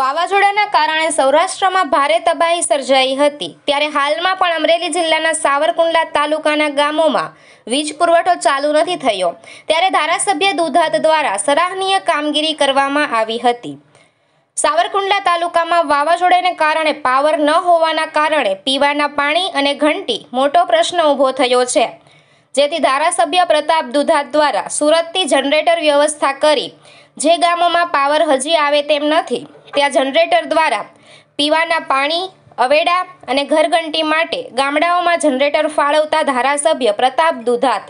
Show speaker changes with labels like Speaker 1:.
Speaker 1: વાવાઝોડાના કારણે સૌરાષ્ટ્રમાં ભારે તબાહી સર્જાઈ હતી ત્યારે હાલમાં પણ અમરેલી જિલ્લાના સાવરકુંડલા તાલુકાના ગામોમાં વીજ પુરવઠો ચાલુ નથી થયો ત્યારે ધારાસભ્ય દુધાત દ્વારા સરાહનીય કામગીરી કરવામાં આવી હતી સાવરકુંડલા તાલુકામાં વાવાઝોડાને કારણે પાવર ન હોવાના કારણે પીવાના પાણી અને ઘંટી મોટો પ્રશ્ન ઊભો થયો છે જેથી ધારાસભ્ય પ્રતાપ દુધાત દ્વારા સુરતથી જનરેટર વ્યવસ્થા કરી જે ગામોમાં પાવર હજી આવે તેમ નથી ત્યાં જનરેટર દ્વારા પીવાના પાણી અવેડા અને ઘરઘંટી માટે ગામડાઓમાં જનરેટર ફાળવતા ધારાસભ્ય પ્રતાપ દુધાત